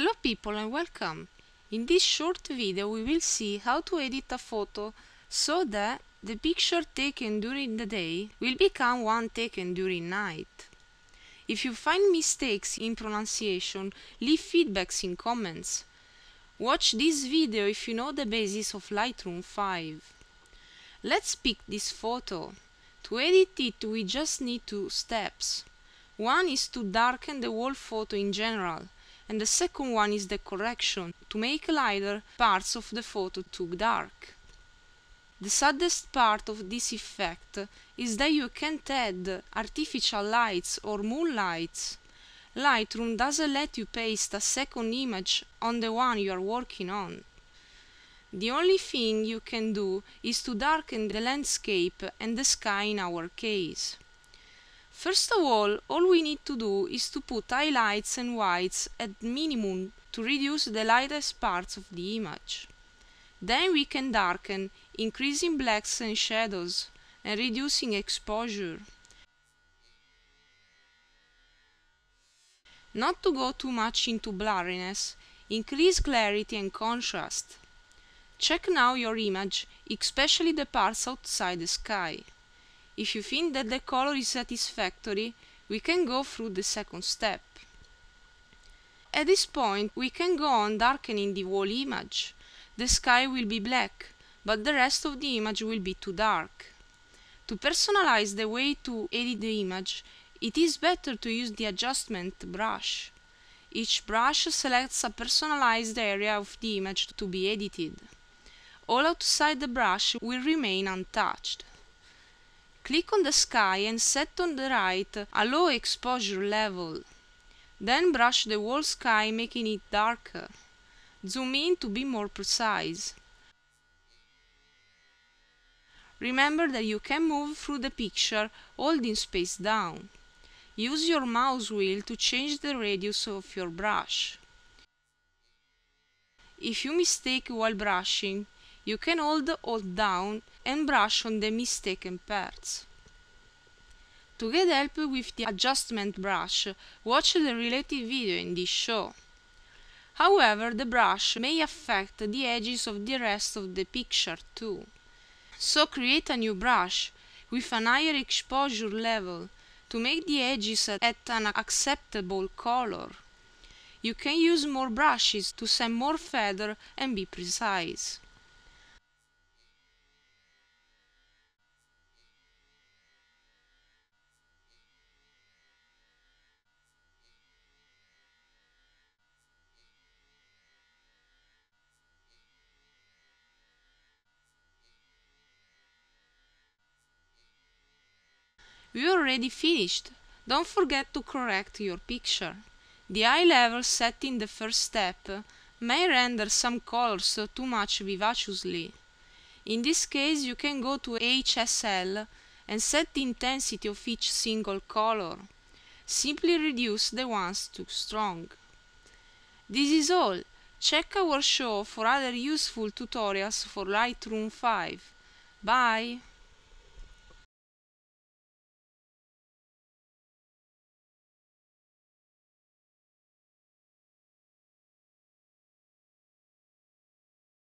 Hello people and welcome! In this short video we will see how to edit a photo so that the picture taken during the day will become one taken during night. If you find mistakes in pronunciation, leave feedbacks in comments. Watch this video if you know the basis of Lightroom 5. Let's pick this photo. To edit it we just need two steps. One is to darken the whole photo in general and the second one is the correction, to make lighter parts of the photo too dark. The saddest part of this effect is that you can't add artificial lights or moonlights. Lightroom doesn't let you paste a second image on the one you are working on. The only thing you can do is to darken the landscape and the sky in our case. First of all, all we need to do is to put highlights and whites at minimum to reduce the lightest parts of the image. Then we can darken, increasing blacks and shadows, and reducing exposure. Not to go too much into blurriness, increase clarity and contrast. Check now your image, especially the parts outside the sky. If you think that the color is satisfactory, we can go through the second step. At this point, we can go on darkening the whole image. The sky will be black, but the rest of the image will be too dark. To personalize the way to edit the image, it is better to use the adjustment brush. Each brush selects a personalized area of the image to be edited. All outside the brush will remain untouched. Click on the sky and set on the right a low exposure level. Then brush the whole sky making it darker. Zoom in to be more precise. Remember that you can move through the picture holding space down. Use your mouse wheel to change the radius of your brush. If you mistake while brushing, you can hold Alt down and brush on the mistaken parts. To get help with the adjustment brush, watch the related video in this show. However, the brush may affect the edges of the rest of the picture too. So create a new brush with an higher exposure level to make the edges at an acceptable color. You can use more brushes to send more feather and be precise. We already finished. Don't forget to correct your picture. The eye level set in the first step may render some colors too much vivaciously. In this case you can go to HSL and set the intensity of each single color. Simply reduce the ones too strong. This is all. Check our show for other useful tutorials for Lightroom 5. Bye!